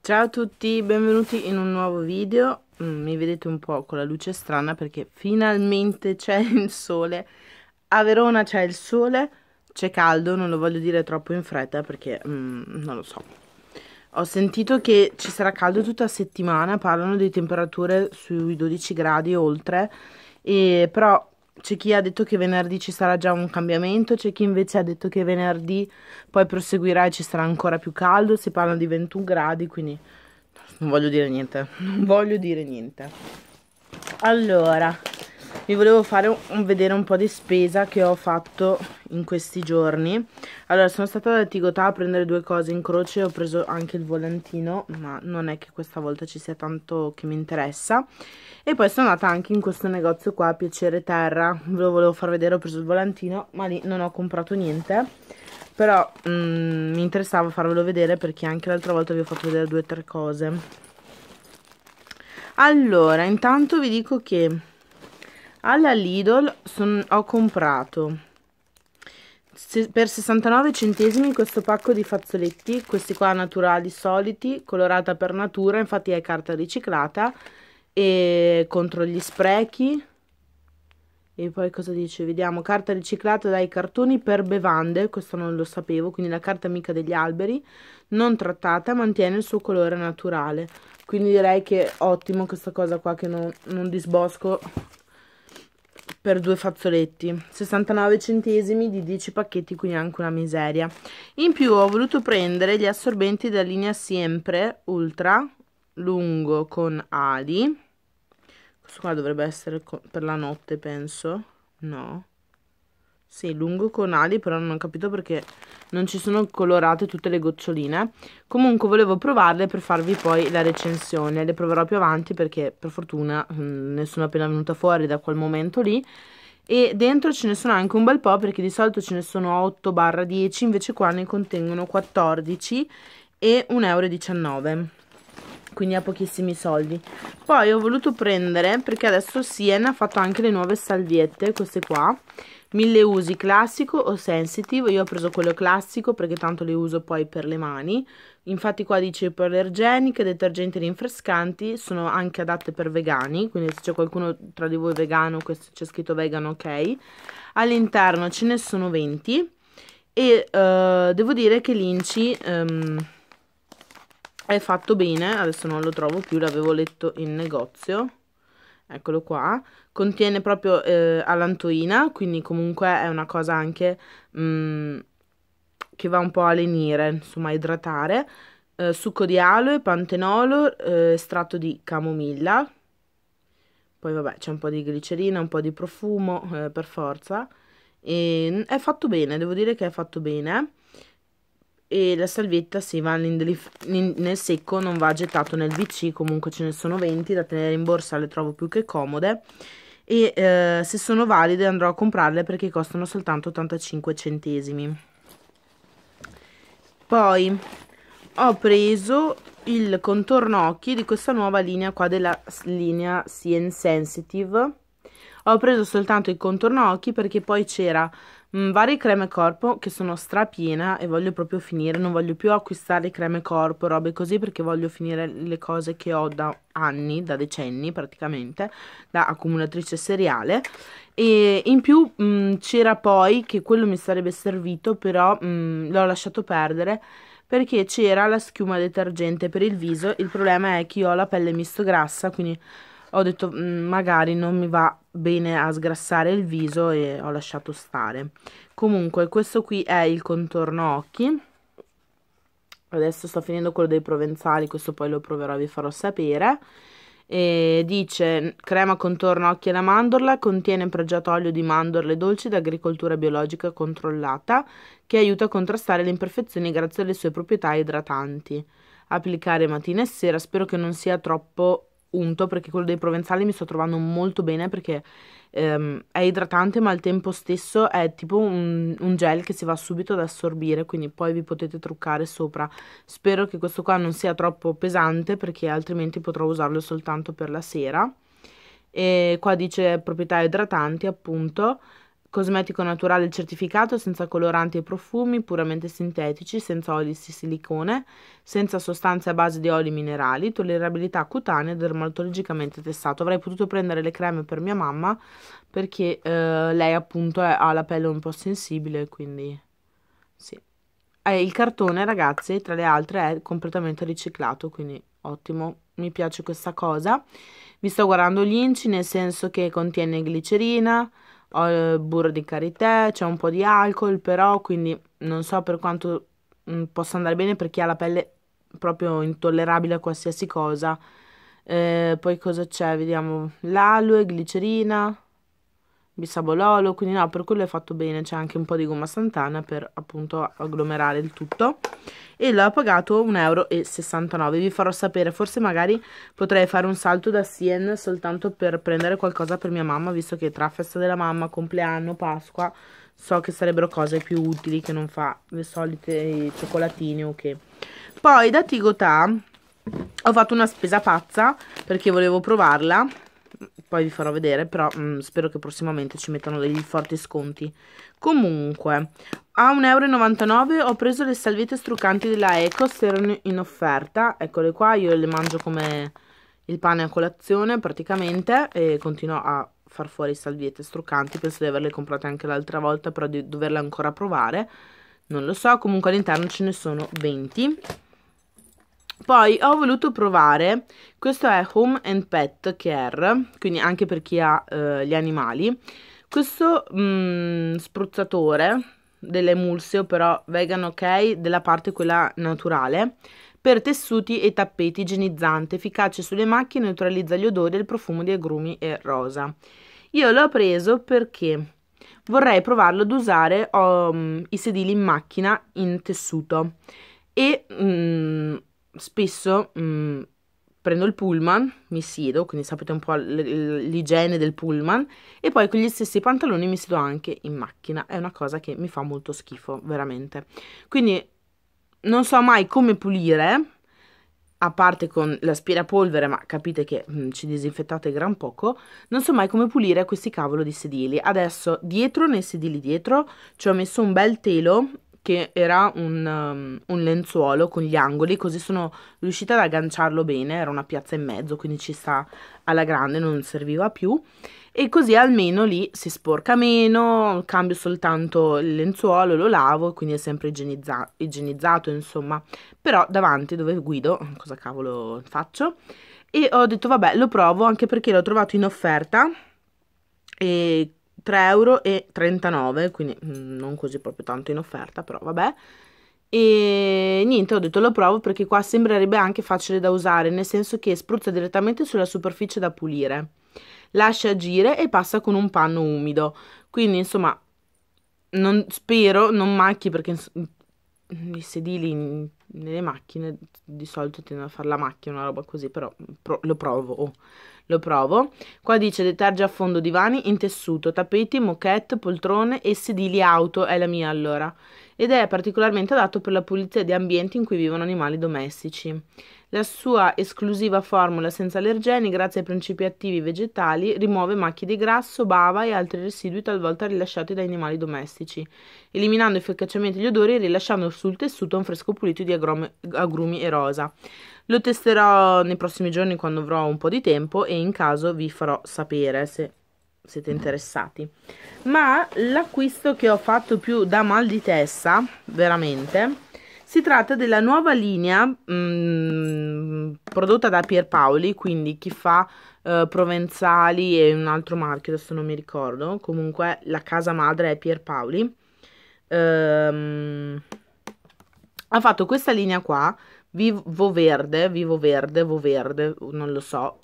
Ciao a tutti, benvenuti in un nuovo video. Mm, mi vedete un po' con la luce strana perché finalmente c'è il sole. A Verona c'è il sole, c'è caldo, non lo voglio dire troppo in fretta perché mm, non lo so. Ho sentito che ci sarà caldo tutta la settimana, parlano di temperature sui 12 gradi oltre, e però c'è chi ha detto che venerdì ci sarà già un cambiamento, c'è chi invece ha detto che venerdì poi proseguirà e ci sarà ancora più caldo, si parla di 21 gradi, quindi non voglio dire niente, non voglio dire niente. Allora, vi volevo fare un, vedere un po' di spesa che ho fatto in questi giorni allora sono stata da Tigotà a prendere due cose in croce ho preso anche il volantino ma non è che questa volta ci sia tanto che mi interessa e poi sono andata anche in questo negozio qua a Piacere Terra ve lo volevo far vedere ho preso il volantino ma lì non ho comprato niente però mh, mm, mi interessava farvelo vedere perché anche l'altra volta vi ho fatto vedere due o tre cose allora intanto vi dico che alla Lidl son, ho comprato se, per 69 centesimi questo pacco di fazzoletti, questi qua naturali soliti, colorata per natura, infatti è carta riciclata e contro gli sprechi e poi cosa dice? Vediamo, carta riciclata dai cartoni per bevande, questo non lo sapevo, quindi la carta amica degli alberi, non trattata, mantiene il suo colore naturale. Quindi direi che ottimo questa cosa qua che non, non disbosco per due fazzoletti 69 centesimi di 10 pacchetti quindi anche una miseria in più ho voluto prendere gli assorbenti della linea sempre ultra lungo con ali questo qua dovrebbe essere per la notte penso no sì, lungo con ali, però non ho capito perché non ci sono colorate tutte le goccioline. Comunque volevo provarle per farvi poi la recensione. Le proverò più avanti perché per fortuna mm, ne sono appena venuta fuori da quel momento lì. E dentro ce ne sono anche un bel po' perché di solito ce ne sono 8-10, invece qua ne contengono 14 e 1,19 euro quindi ha pochissimi soldi poi ho voluto prendere perché adesso Siena ha fatto anche le nuove salviette queste qua mille usi classico o sensitive io ho preso quello classico perché tanto le uso poi per le mani infatti qua dice per detergenti rinfrescanti sono anche adatte per vegani quindi se c'è qualcuno tra di voi vegano c'è scritto vegan ok all'interno ce ne sono 20 e uh, devo dire che l'Inci um, è fatto bene, adesso non lo trovo più, l'avevo letto in negozio, eccolo qua, contiene proprio eh, alantoina, quindi comunque è una cosa anche mh, mm, che va un po' a lenire, insomma a idratare, eh, succo di aloe, pantenolo, eh, estratto di camomilla, poi vabbè c'è un po' di glicerina, un po' di profumo eh, per forza, e mm, è fatto bene, devo dire che è fatto bene, e la salvietta si va nel, secco, non va gettato nel VC, comunque ce ne sono 20 da tenere in borsa, le trovo più che comode e eh, se sono valide andrò a comprarle perché costano soltanto 85 centesimi. Poi ho preso il contorno occhi di questa nuova linea qua della linea CN Sensitive. Ho preso soltanto il contorno occhi perché poi c'era Mm, varie creme corpo che sono strapiena e voglio proprio finire, non voglio più acquistare creme corpo, robe così perché voglio finire le cose che ho da anni, da decenni praticamente, da accumulatrice seriale e in più mm, c'era poi che quello mi sarebbe servito però mm, l'ho lasciato perdere perché c'era la schiuma detergente per il viso, il problema è che io ho la pelle misto grassa quindi ho detto mm, magari non mi va bene a sgrassare il viso e ho lasciato stare comunque questo qui è il contorno occhi adesso sto finendo quello dei provenzali questo poi lo proverò e vi farò sapere e dice crema contorno occhi alla mandorla contiene pregiato olio di mandorle dolci d'agricoltura biologica controllata che aiuta a contrastare le imperfezioni grazie alle sue proprietà idratanti applicare mattina e sera spero che non sia troppo unto perché quello dei provenzali mi sto trovando molto bene perché ehm, è idratante ma al tempo stesso è tipo un, un, gel che si va subito ad assorbire quindi poi vi potete truccare sopra spero che questo qua non sia troppo pesante perché altrimenti potrò usarlo soltanto per la sera e qua dice proprietà idratanti appunto Cosmetico naturale certificato senza coloranti e profumi, puramente sintetici, senza oli di silicone, senza sostanze a base di oli minerali, tollerabilità cutanea e dermatologicamente testato. Avrei potuto prendere le creme per mia mamma perché eh, lei appunto è, ha la pelle un po' sensibile, quindi sì. Eh, il cartone ragazzi, tra le altre, è completamente riciclato, quindi ottimo, mi piace questa cosa. Mi sto guardando gli inci nel senso che contiene glicerina, ho burro di karité, c'è un po' di alcol però, quindi non so per quanto mh, mm, possa andare bene per chi ha la pelle proprio intollerabile a qualsiasi cosa. Eh, poi cosa c'è? Vediamo l'aloe, glicerina, bisabololo, quindi no, per quello è fatto bene, c'è anche un po' di gomma santana per appunto agglomerare il tutto e l'ho pagato 1,69 euro, vi farò sapere, forse magari potrei fare un salto da Sien soltanto per prendere qualcosa per mia mamma, visto che tra festa della mamma, compleanno, Pasqua, so che sarebbero cose più utili che non fa le solite cioccolatine o okay. che... Poi da Tigotà ho fatto una spesa pazza perché volevo provarla poi vi farò vedere, però mh, mm, spero che prossimamente ci mettano degli forti sconti. Comunque, a 1,99€ ho preso le salviette struccanti della Eco, erano in offerta, eccole qua, io le mangio come il pane a colazione praticamente e continuo a far fuori salviette struccanti, penso di averle comprate anche l'altra volta, però di doverle ancora provare, non lo so, comunque all'interno ce ne sono 20 poi ho voluto provare, questo è Home and Pet Care, quindi anche per chi ha eh, gli animali, questo mh, mm, spruzzatore dell'emulsio però vegan ok della parte quella naturale per tessuti e tappeti igienizzante, efficace sulle macchie, neutralizza gli odori e il profumo di agrumi e rosa. Io l'ho preso perché vorrei provarlo ad usare um, i sedili in macchina in tessuto e um, spesso mh, mm, prendo il pullman, mi siedo, quindi sapete un po' l'igiene del pullman, e poi con gli stessi pantaloni mi siedo anche in macchina. È una cosa che mi fa molto schifo, veramente. Quindi non so mai come pulire, a parte con l'aspirapolvere, ma capite che mh, mm, ci disinfettate gran poco, non so mai come pulire questi cavolo di sedili. Adesso dietro, nei sedili dietro, ci ho messo un bel telo che era un, um, un, lenzuolo con gli angoli, così sono riuscita ad agganciarlo bene, era una piazza in mezzo, quindi ci sta alla grande, non serviva più. E così almeno lì si sporca meno, cambio soltanto il lenzuolo, lo lavo, quindi è sempre igienizza- igienizzato, insomma. Però davanti dove guido, cosa cavolo faccio? E ho detto vabbè, lo provo anche perché l'ho trovato in offerta e 3,39€, quindi mm, non così proprio tanto in offerta, però vabbè. E niente, ho detto lo provo perché qua sembrerebbe anche facile da usare, nel senso che spruzza direttamente sulla superficie da pulire. Lascia agire e passa con un panno umido. Quindi, insomma, non, spero non macchi perché mm, i sedili nelle macchine di solito tendono a fare la macchina, una roba così, però pro, lo provo. Oh. Lo provo. Qua dice deterge a fondo divani in tessuto, tappeti, moquette, poltrone e sedili auto, è la mia allora. Ed è particolarmente adatto per la pulizia di ambienti in cui vivono animali domestici. La sua esclusiva formula senza allergeni, grazie ai principi attivi vegetali, rimuove macchie di grasso, bava e altri residui talvolta rilasciati da animali domestici, eliminando efficacemente gli odori e rilasciando sul tessuto un fresco pulito di agrumi e rosa. Lo testerò nei prossimi giorni quando avrò un po' di tempo e in caso vi farò sapere se siete interessati. Ma l'acquisto che ho fatto più da mal di testa, veramente, si tratta della nuova linea mh, mm, prodotta da Pierpaoli, quindi chi fa eh, Provenzali e un altro marchio, adesso non mi ricordo, comunque la casa madre è Pierpaoli. Ehm, ha fatto questa linea qua, Vivo Verde, Vivo Verde, Voverde, non lo so,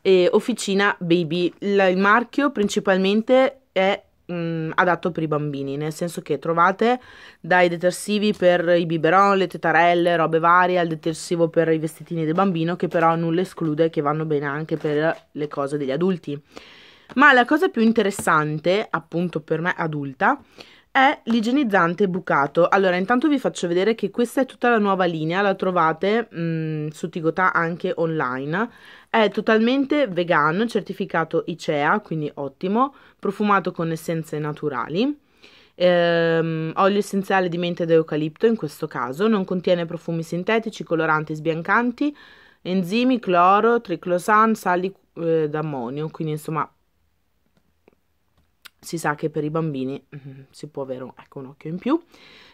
e Officina Baby. il marchio principalmente è mh, mm, adatto per i bambini, nel senso che trovate dai detersivi per i biberon, le tetarelle, robe varie, al detersivo per i vestitini del bambino, che però nulla esclude che vanno bene anche per le cose degli adulti. Ma la cosa più interessante, appunto per me adulta, è l'igienizzante bucato. Allora, intanto vi faccio vedere che questa è tutta la nuova linea, la trovate mh, mm, su Tigotà anche online. È totalmente vegano, certificato ICEA, quindi ottimo, profumato con essenze naturali. Ehm, olio essenziale di mente ed eucalipto in questo caso, non contiene profumi sintetici, coloranti sbiancanti, enzimi, cloro, triclosan, sali eh, d'ammonio, quindi insomma si sa che per i bambini mm-hmm, si può avere ecco, un occhio in più,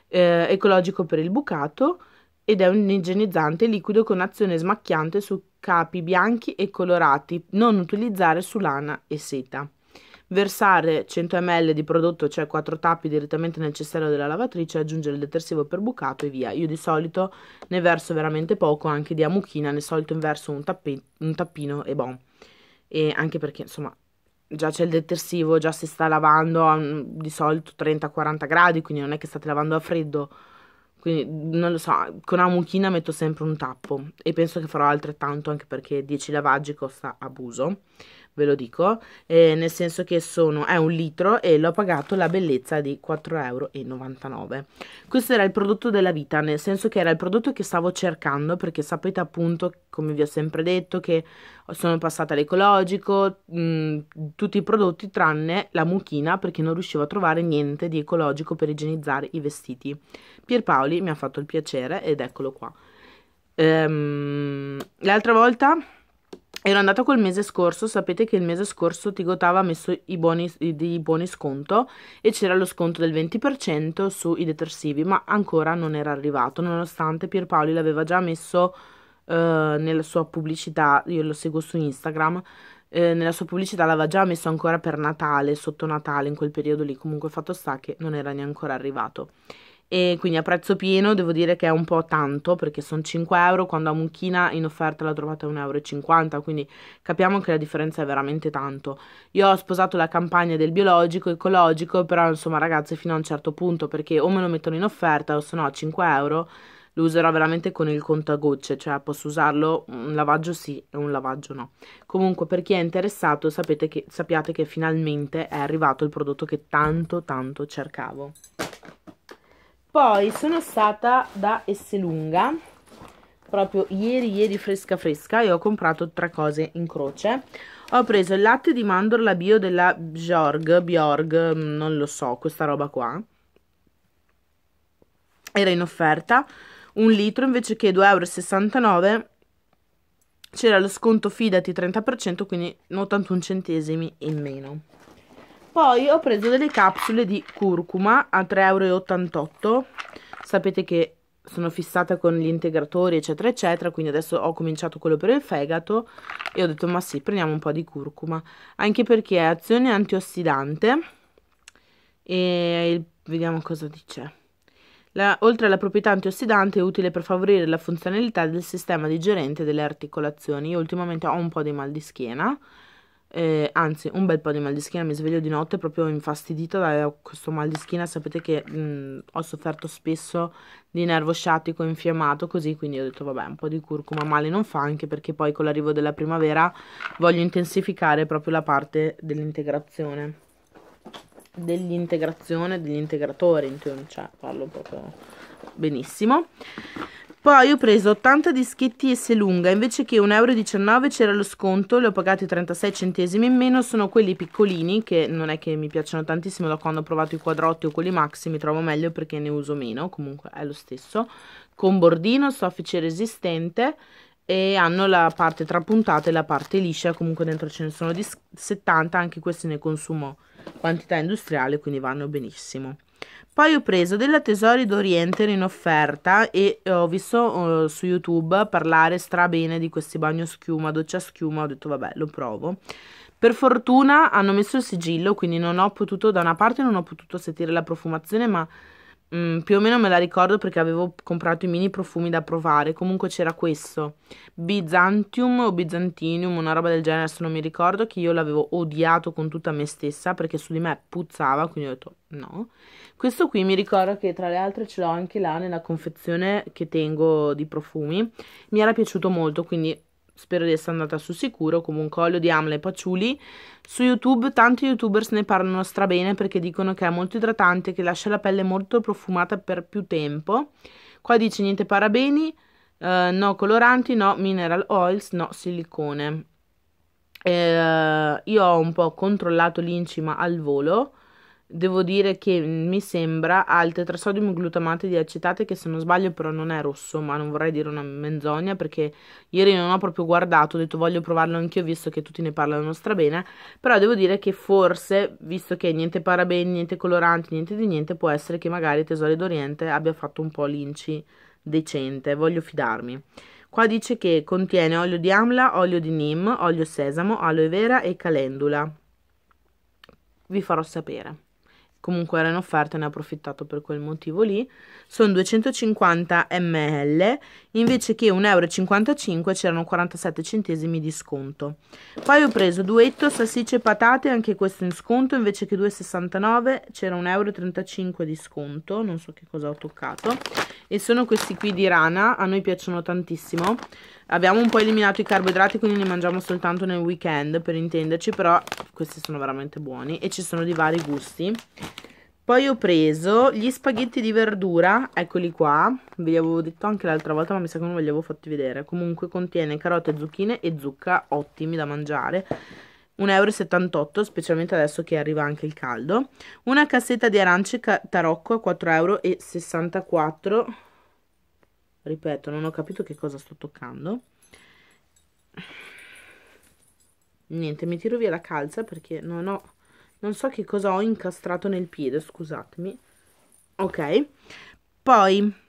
eh, ecologico per il bucato ed è un igienizzante liquido con azione smacchiante su capi bianchi e colorati, non utilizzare su lana e seta. Versare 100 ml di prodotto, cioè 4 tappi, direttamente nel cestello della lavatrice, aggiungere il detersivo per bucato e via. Io di solito ne verso veramente poco, anche di amuchina, ne solito inverso un, tappi- un tappino e bon. E anche perché, insomma, già c'è il detersivo, già si sta lavando a, mm, di solito 30-40 gradi, quindi non è che state lavando a freddo. Quindi non lo so, con una mucchina metto sempre un tappo e penso che farò altrettanto anche perché 10 lavaggi costa abuso ve lo dico, eh, nel senso che sono, è un litro e l'ho pagato la bellezza di 4,99 euro. Questo era il prodotto della vita, nel senso che era il prodotto che stavo cercando, perché sapete appunto, come vi ho sempre detto, che sono passata all'ecologico, mm, tutti i prodotti tranne la mucchina, perché non riuscivo a trovare niente di ecologico per igienizzare i vestiti. Pierpaoli mi ha fatto il piacere ed eccolo qua. Ehm, l'altra volta Ero andata col mese scorso, sapete che il mese scorso Tigotava ha messo i buoni, i, i buoni sconto e c'era lo sconto del 20% sui detersivi, ma ancora non era arrivato, nonostante Pierpaoli l'aveva già messo eh, nella sua pubblicità, io lo seguo su Instagram, eh, nella sua pubblicità l'aveva già messo ancora per Natale, sotto Natale, in quel periodo lì, comunque fatto sta che non era neanche arrivato e quindi a prezzo pieno devo dire che è un po' tanto perché sono 5 euro quando a Mucchina in offerta la trovate a 1,50 euro quindi capiamo che la differenza è veramente tanto io ho sposato la campagna del biologico ecologico però insomma ragazzi fino a un certo punto perché o me lo mettono in offerta o se no a 5 euro lo userò veramente con il contagocce, cioè posso usarlo un lavaggio sì e un lavaggio no. Comunque per chi è interessato sapete che, sappiate che finalmente è arrivato il prodotto che tanto tanto cercavo. Poi sono stata da Esselunga, proprio ieri, ieri fresca fresca, e ho comprato tre cose in croce. Ho preso il latte di mandorla bio della Bjorg, Bjorg, mm, non lo so, questa roba qua. Era in offerta, un litro invece che 2,69 euro c'era lo sconto fidati 30% quindi 81 centesimi in meno poi ho preso delle capsule di curcuma a 3,88€. Sapete che sono fissata con gli integratori eccetera eccetera quindi adesso ho cominciato quello per il fegato e ho detto ma sì prendiamo un po' di curcuma anche perché è azione antiossidante e il, vediamo cosa dice la, oltre alla proprietà antiossidante è utile per favorire la funzionalità del sistema digerente delle articolazioni io ultimamente ho un po' di mal di schiena eh, anzi un bel po' di mal di schiena, mi sveglio di notte proprio infastidito da questo mal di schiena, sapete che mh, ho sofferto spesso di nervo sciatico infiammato così, quindi ho detto vabbè un po' di curcuma male non fa, anche perché poi con l'arrivo della primavera voglio intensificare proprio la parte dell'integrazione dell'integrazione degli integratori, cioè parlo proprio benissimo. Poi ho preso 80 dischetti S lunga, invece che 1,19 euro c'era lo sconto, li ho pagati 36 centesimi in meno, sono quelli piccolini che non è che mi piacciono tantissimo da quando ho provato i quadrotti o quelli maxi, mi trovo meglio perché ne uso meno, comunque è lo stesso, con bordino, soffice resistente e hanno la parte trapuntata e la parte liscia, comunque dentro ce ne sono di 70, anche questi ne consumo quantità industriale, quindi vanno benissimo. Poi ho preso della Tesori d'Oriente in offerta e eh, ho visto uh, su YouTube parlare strabene di questi bagno schiuma, doccia schiuma, ho detto vabbè lo provo. Per fortuna hanno messo il sigillo, quindi non ho potuto, da una parte non ho potuto sentire la profumazione, ma Mm, più o meno me la ricordo perché avevo comprato i mini profumi da provare. Comunque c'era questo Byzantium o Byzantinium, una roba del genere, se non mi ricordo, che io l'avevo odiato con tutta me stessa perché su di me puzzava, quindi ho detto no. Questo qui mi ricordo che tra le altre ce l'ho anche là nella confezione che tengo di profumi. Mi era piaciuto molto, quindi spero di essere andata su sicuro, comunque olio di amla e paciuli. Su YouTube tanti youtubers ne parlano strabene perché dicono che è molto idratante, che lascia la pelle molto profumata per più tempo. Qua dice niente parabeni, eh, no coloranti, no mineral oils, no silicone. Eh, io ho un po' controllato l'incima al volo devo dire che mi sembra ha il tetrasodium glutamate di acetate che se non sbaglio però non è rosso, ma non vorrei dire una menzogna perché ieri non ho proprio guardato, ho detto voglio provarlo anch'io visto che tutti ne parlano strabene, però devo dire che forse, visto che niente parabeni, niente coloranti, niente di niente, può essere che magari Tesori d'Oriente abbia fatto un po' l'inci decente, voglio fidarmi. Qua dice che contiene olio di amla, olio di nim, olio sesamo, aloe vera e calendula. Vi farò sapere comunque era in offerta e ne ho approfittato per quel motivo lì, sono 250 ml, invece che 1,55 euro c'erano 47 centesimi di sconto. Poi ho preso duetto salsicce e patate, anche questo in sconto, invece che 2,69 c'era 1,35 euro di sconto, non so che cosa ho toccato. E sono questi qui di rana, a noi piacciono tantissimo. Abbiamo un po' eliminato i carboidrati, quindi li mangiamo soltanto nel weekend, per intenderci, però questi sono veramente buoni e ci sono di vari gusti. Poi ho preso gli spaghetti di verdura, eccoli qua, ve li avevo detto anche l'altra volta ma mi sa che non ve li avevo fatti vedere. Comunque contiene carote, zucchine e zucca, ottimi da mangiare. 1,78€, specialmente adesso che arriva anche il caldo. Una cassetta di arance tarocco a 4,64€. Ripeto, non ho capito che cosa sto toccando. Niente, mi tiro via la calza perché non ho non so che cosa ho incastrato nel piede, scusatemi. Ok, poi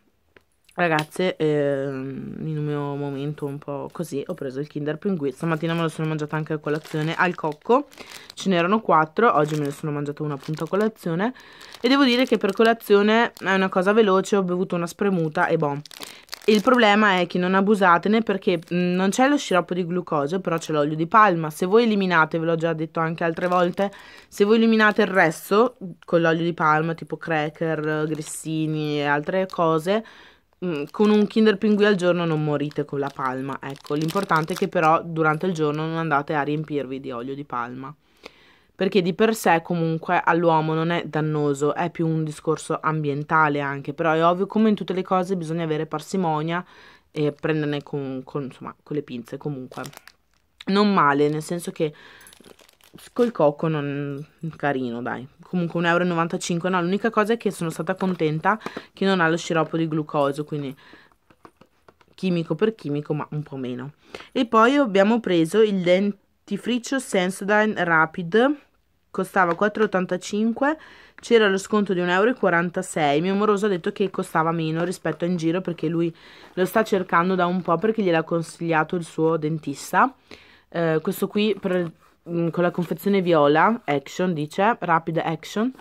Ragazze, eh, in un mio momento un po' così ho preso il Kinder Pinguì. Stamattina me lo sono mangiato anche a colazione al cocco. Ce n'erano quattro, oggi me ne sono mangiato una appunto a colazione. E devo dire che per colazione è una cosa veloce, ho bevuto una spremuta e boh. Il problema è che non abusatene perché mm, non c'è lo sciroppo di glucosio, però c'è l'olio di palma. Se voi eliminate, ve l'ho già detto anche altre volte, se voi eliminate il resto con l'olio di palma, tipo cracker, grissini e altre cose, mm, con un Kinder Pinguì al giorno non morite con la palma. Ecco, l'importante è che però durante il giorno non andate a riempirvi di olio di palma perché di per sé comunque all'uomo non è dannoso, è più un discorso ambientale anche, però è ovvio come in tutte le cose bisogna avere parsimonia e prenderne con, con, insomma, con le pinze comunque. Non male, nel senso che col cocco non carino dai comunque 1,95 euro no l'unica cosa è che sono stata contenta che non ha lo sciroppo di glucosio quindi chimico per chimico ma un po' meno e poi abbiamo preso il dentifricio Sensodyne Rapid costava 4,85, c'era lo sconto di 1,46 euro. Mio moroso ha detto che costava meno rispetto a in giro perché lui lo sta cercando da un po' perché gliel'ha consigliato il suo dentista. Eh, questo qui per, mm, con la confezione viola, Action dice, Rapid Action.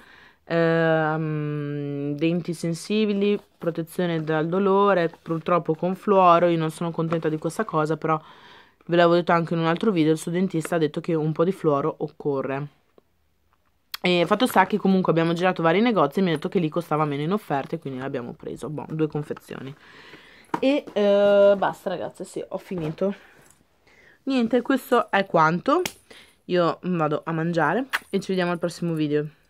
Ehm, denti sensibili, protezione dal dolore, purtroppo con fluoro, io non sono contenta di questa cosa, però ve l'avevo detto anche in un altro video, il suo dentista ha detto che un po' di fluoro occorre. E fatto sta che comunque abbiamo girato vari negozi e mi ha detto che lì costava meno in offerte, quindi l'abbiamo preso. Boh, due confezioni. E uh, basta ragazzi, sì, ho finito. Niente, questo è quanto. Io vado a mangiare e ci vediamo al prossimo video.